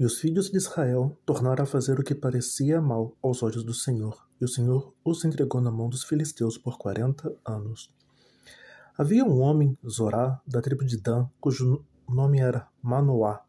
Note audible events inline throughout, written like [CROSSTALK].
E os filhos de Israel tornaram a fazer o que parecia mal aos olhos do Senhor, e o Senhor os entregou na mão dos filisteus por quarenta anos. Havia um homem, Zorá, da tribo de Dan, cujo nome era Manoá,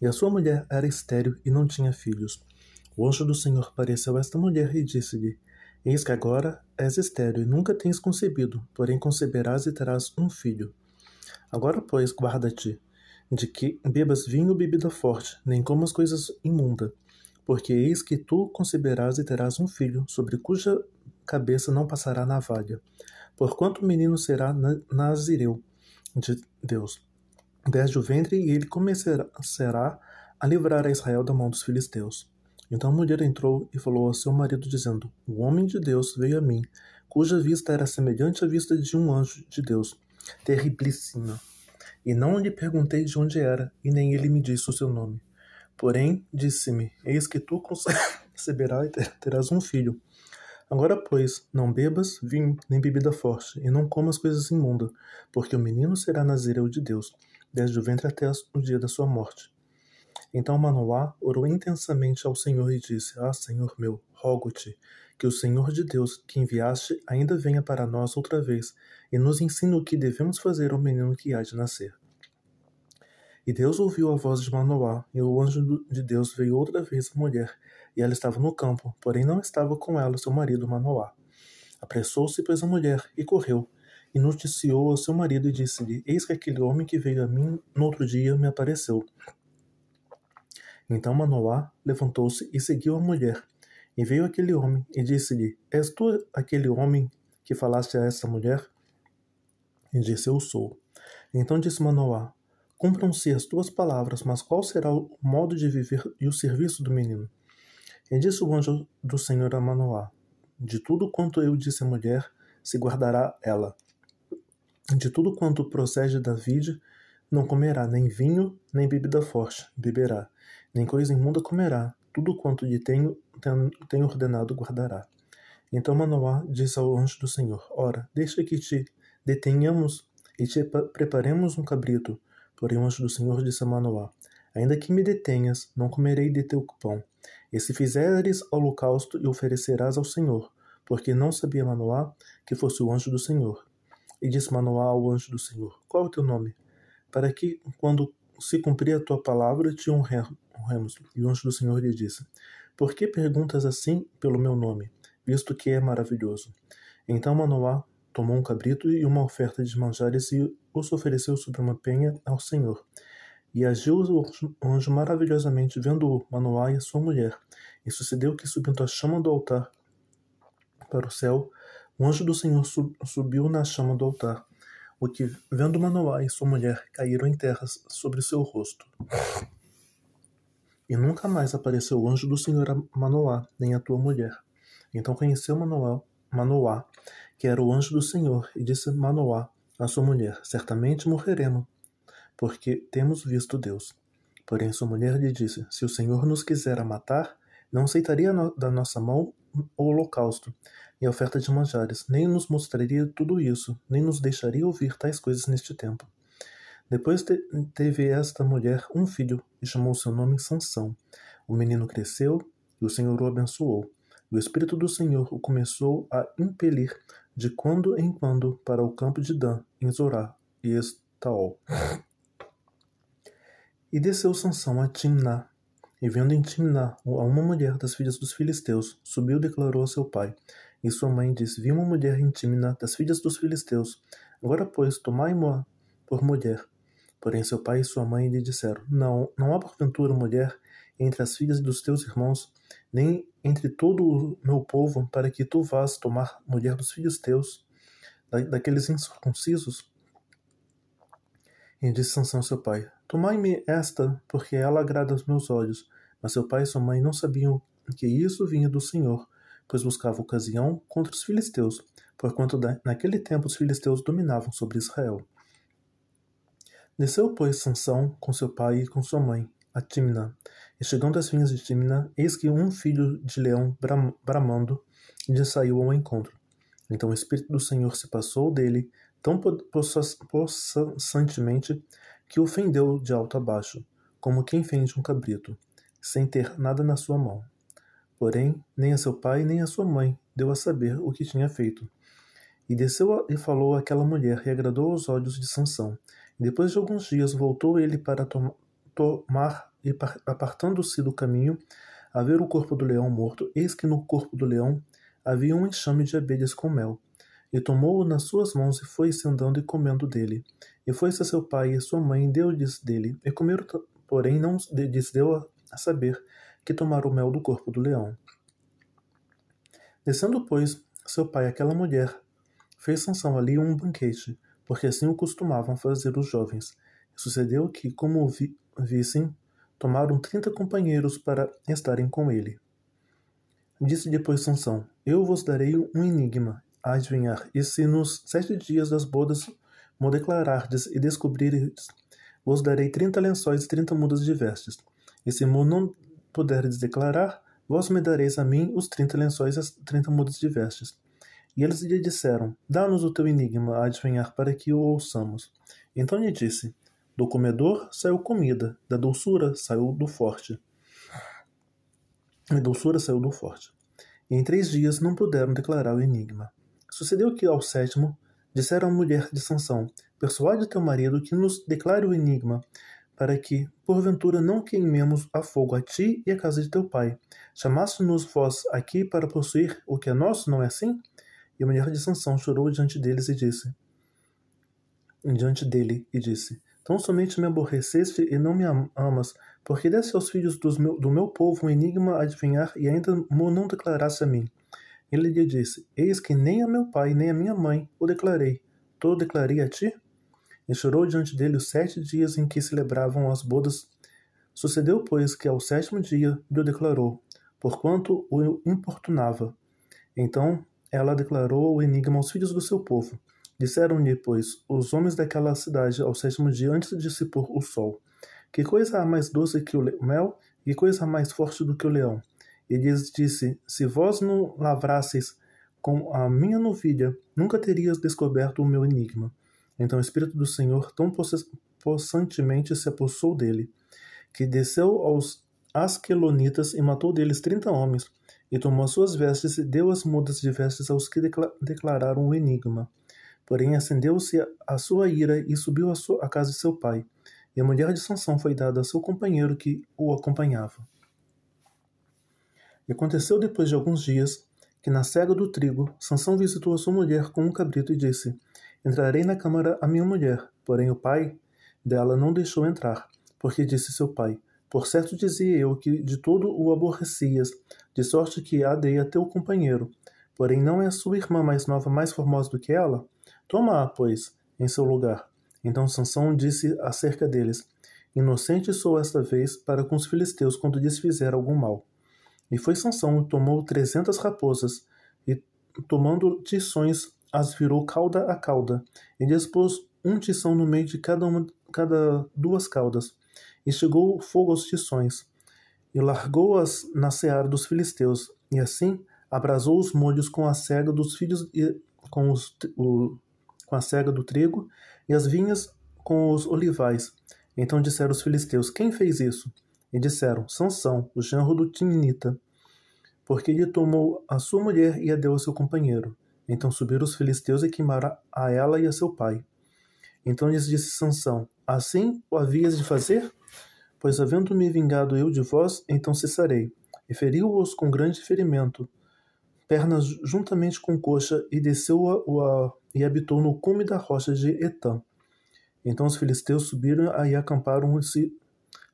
e a sua mulher era estéril e não tinha filhos. O anjo do Senhor apareceu a esta mulher e disse-lhe: Eis que agora és estéril e nunca tens concebido, porém conceberás e terás um filho. Agora, pois, guarda-te, de que bebas vinho bebida forte, nem comas coisas imunda, porque eis que tu conceberás e terás um filho, sobre cuja cabeça não passará navalha, porquanto o menino será nazireu de Deus, desde o ventre, e ele começará a livrar a Israel da mão dos filisteus. Então a mulher entrou e falou ao seu marido, dizendo: O homem de Deus veio a mim, cuja vista era semelhante à vista de um anjo de Deus, terriblíssima. E não lhe perguntei de onde era, e nem ele me disse o seu nome. Porém, disse-me: Eis que tu conceberás [LAUGHS] e terás um filho. Agora, pois, não bebas vinho nem bebida forte, e não comas coisas imundas, porque o menino será nazireu de Deus, desde o ventre até o dia da sua morte. Então Manoá orou intensamente ao Senhor e disse: Ah, Senhor meu, rogo-te que o Senhor de Deus, que enviaste, ainda venha para nós outra vez e nos ensine o que devemos fazer ao menino que há de nascer. E Deus ouviu a voz de Manoá, e o anjo de Deus veio outra vez à mulher, e ela estava no campo, porém não estava com ela seu marido Manoá. Apressou-se, pois, a mulher, e correu, e noticiou ao seu marido e disse-lhe: Eis que aquele homem que veio a mim no outro dia me apareceu. Então Manoá levantou-se e seguiu a mulher. E veio aquele homem e disse-lhe: És tu aquele homem que falaste a essa mulher? E disse: Eu sou. Então disse Manoá: Cumpram-se as tuas palavras, mas qual será o modo de viver e o serviço do menino? E é disse o anjo do Senhor a Manoá: De tudo quanto eu disse à mulher, se guardará ela. De tudo quanto procede da vide, não comerá nem vinho, nem bebida forte, beberá, nem coisa imunda comerá, tudo quanto lhe tenho, tenho ordenado guardará. Então Manoá disse ao anjo do Senhor: Ora, deixa que te detenhamos e te preparemos um cabrito, porém o anjo do Senhor disse a Manoá: Ainda que me detenhas, não comerei de teu pão. E se fizeres holocausto e oferecerás ao Senhor, porque não sabia Manoá que fosse o anjo do Senhor. E disse Manoá ao anjo do Senhor: Qual é o teu nome? Para que, quando se cumprir a tua palavra, te honremos. E o anjo do Senhor lhe disse: Por que perguntas assim pelo meu nome, visto que é maravilhoso? Então Manoá tomou um cabrito e uma oferta de manjares e ou se ofereceu sobre uma penha ao Senhor. E agiu o anjo maravilhosamente, vendo-o, Manoá e a sua mulher. E sucedeu que, subindo a chama do altar para o céu, o anjo do Senhor subiu na chama do altar, o que, vendo Manoá e sua mulher, caíram em terra sobre seu rosto. E nunca mais apareceu o anjo do Senhor a Manoá, nem a tua mulher. Então conheceu Manoá, Manoá, que era o anjo do Senhor, e disse Manoá a sua mulher: Certamente morreremos, porque temos visto Deus. Porém, sua mulher lhe disse: Se o Senhor nos quisera matar, não aceitaria no, da nossa mão o holocausto e a oferta de manjares, nem nos mostraria tudo isso, nem nos deixaria ouvir tais coisas neste tempo. Depois te, teve esta mulher um filho, e chamou seu nome Sansão. O menino cresceu, e o Senhor o abençoou. E o Espírito do Senhor o começou a impelir de quando em quando para o campo de Dan, em Zorá e Estaol. E desceu Sansão a Timná, e vendo em Timná a uma mulher das filhas dos filisteus, subiu e declarou a seu pai. E sua mãe disse, vi uma mulher em Timná das filhas dos filisteus, agora pois, tomai-moa por mulher. Porém seu pai e sua mãe lhe disseram: Não, não há porventura mulher entre as filhas dos teus irmãos, nem entre todo o meu povo, para que tu vás tomar mulher dos filhos teus, da, daqueles incircuncisos? E disse Sansão seu pai: Tomai-me esta, porque ela agrada aos meus olhos. Mas seu pai e sua mãe não sabiam que isso vinha do Senhor, pois buscava ocasião contra os filisteus, porquanto naquele tempo os filisteus dominavam sobre Israel. Desceu, pois, Sansão com seu pai e com sua mãe, a Timna. E chegando às vinhas de Timna, eis que um filho de leão bram, bramando lhe saiu ao encontro. Então o Espírito do Senhor se passou dele tão possantemente que o fendeu de alto a baixo, como quem fende um cabrito, sem ter nada na sua mão. Porém, nem a seu pai nem a sua mãe deu a saber o que tinha feito. E desceu e falou àquela mulher e agradou aos olhos de Sansão, depois de alguns dias voltou ele para tomar e apartando-se do caminho, a ver o corpo do leão morto, eis que no corpo do leão havia um enxame de abelhas com mel. E tomou-o nas suas mãos e foi-se andando e comendo dele. E foi-se a seu pai e sua mãe, e deu-lhes dele. E comeram, porém, não lhes deu a saber que tomaram o mel do corpo do leão. Descendo, pois, seu pai àquela mulher, fez Sansão ali um banquete, porque assim o costumavam fazer os jovens. E sucedeu que, como o vi vissem, tomaram trinta companheiros para estarem com ele. Disse depois Sansão: Eu vos darei um enigma a adivinhar, e se nos sete dias das bodas mo declarardes e descobrires, vos darei trinta lençóis e trinta mudas de vestes. E se mo não puderdes declarar, vós me dareis a mim os trinta lençóis e as trinta mudas de vestes. E eles lhe disseram: Dá-nos o teu enigma a adivinhar para que o ouçamos. Então lhe disse: Do comedor saiu comida, da doçura saiu do forte. A doçura saiu do forte. E em três dias não puderam declarar o enigma. Sucedeu que ao sétimo disseram à mulher de Sansão: Persuade teu marido que nos declare o enigma, para que, porventura, não queimemos a fogo a ti e a casa de teu pai. Chamaste-nos vós aqui para possuir o que é nosso, não é assim? E a mulher de Sansão chorou diante deles e disse: diante dele e disse: Tão somente me aborreceste e não me amas, porque desse aos filhos meu, do meu povo um enigma a adivinhar e ainda não declarasse a mim. Ele lhe disse: Eis que nem a meu pai nem a minha mãe o declarei. Todo declarei a ti? E chorou diante dele os sete dias em que celebravam as bodas. Sucedeu, pois, que ao sétimo dia lhe o declarou, porquanto o importunava. Então ela declarou o enigma aos filhos do seu povo. Disseram-lhe, pois, os homens daquela cidade ao sétimo dia antes de se pôr o sol: Que coisa há mais doce que o mel? Que coisa há mais forte do que o leão? Ele lhes disse: Se vós não lavrasseis com a minha novilha, nunca terias descoberto o meu enigma. Então o Espírito do Senhor tão possantemente se apossou dele, que desceu aos Asquelonitas e matou deles trinta homens e tomou suas vestes e deu as mudas de vestes aos que declararam o enigma. Porém, acendeu-se a sua ira e subiu à casa de seu pai. E a mulher de Sansão foi dada a seu companheiro que o acompanhava. E aconteceu depois de alguns dias que, na cega do trigo, Sansão visitou a sua mulher com um cabrito e disse: Entrarei na câmara a minha mulher. Porém, o pai dela não deixou entrar, porque disse seu pai: por certo dizia eu que de todo o aborrecias, de sorte que a dei a teu companheiro. Porém, não é a sua irmã mais nova mais formosa do que ela? Toma-a, pois, em seu lugar. Então Sansão disse acerca deles: Inocente sou esta vez para com os filisteus quando lhes fizer algum mal. E foi Sansão e tomou trezentas raposas, e tomando tições as virou cauda a cauda, e pôs um tição no meio de cada, uma, cada duas caudas instigou fogo aos tições, e largou-as na seara dos filisteus, e assim abrasou os molhos com a cega dos filhos e com, os, o, com a cega do trigo, e as vinhas com os olivais. Então disseram os filisteus: Quem fez isso? E disseram: Sansão, o genro do Timnita, porque ele tomou a sua mulher e a deu a seu companheiro. Então subiram os filisteus e queimaram a ela e a seu pai. Então lhes disse Sansão: Assim o havias de fazer? Pois havendo-me vingado eu de vós, então cessarei. E feriu-os com grande ferimento, pernas juntamente com coxa, e desceu a, a, e habitou no cume da rocha de Etã. Então os filisteus subiram e acamparam-se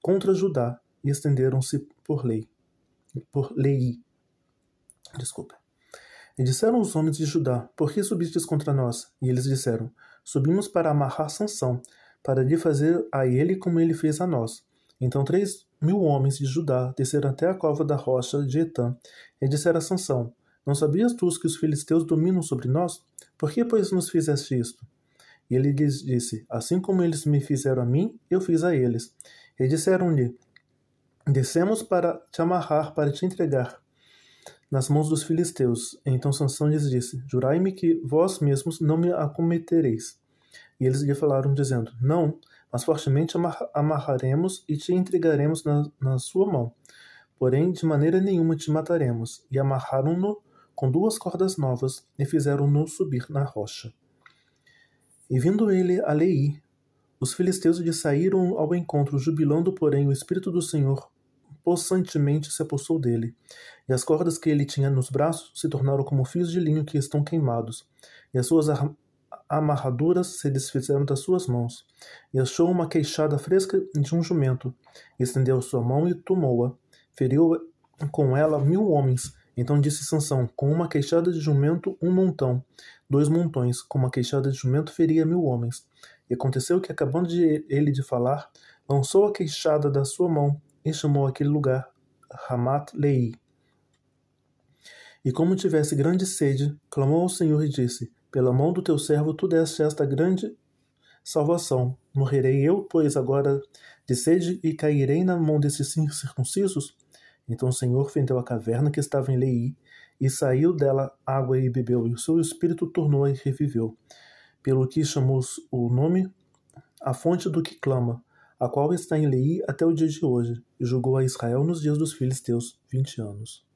contra Judá e estenderam-se por lei. Por lei. Desculpa. E disseram os homens de Judá: Por que subistes contra nós? E eles disseram: Subimos para amarrar Sansão, para lhe fazer a ele como ele fez a nós. Então três mil homens de Judá desceram até a cova da rocha de Etã e disseram a Sansão, Não sabias tu que os filisteus dominam sobre nós? Por que, pois, nos fizeste isto? E ele lhes disse, Assim como eles me fizeram a mim, eu fiz a eles. E disseram-lhe, Descemos para te amarrar, para te entregar nas mãos dos filisteus. Então Sansão lhes disse, Jurai-me que vós mesmos não me acometereis. E eles lhe falaram, dizendo: Não, mas fortemente amarraremos e te entregaremos na, na sua mão. Porém, de maneira nenhuma te mataremos. E amarraram-no com duas cordas novas e fizeram-no subir na rocha. E vindo ele a Lei, os filisteus lhe saíram ao encontro, jubilando, porém, o Espírito do Senhor possantemente se apossou dele, e as cordas que ele tinha nos braços se tornaram como fios de linho que estão queimados, e as suas amarraduras se desfizeram das suas mãos, e achou uma queixada fresca de um jumento. Estendeu sua mão e tomou-a. Feriu com ela mil homens. Então disse Sansão, com uma queixada de jumento um montão, dois montões, com uma queixada de jumento feria mil homens. E aconteceu que, acabando de ele de falar, lançou a queixada da sua mão e chamou aquele lugar Ramat Lei. E como tivesse grande sede, clamou ao Senhor e disse: pela mão do teu servo tu deste é esta grande salvação. Morrerei eu, pois, agora de sede e cairei na mão desses circuncisos? Então o Senhor fendeu a caverna que estava em Lei e saiu dela água e bebeu, e o seu espírito tornou e reviveu. Pelo que chamou o nome, a fonte do que clama, a qual está em Lei até o dia de hoje, e julgou a Israel nos dias dos filisteus, vinte anos.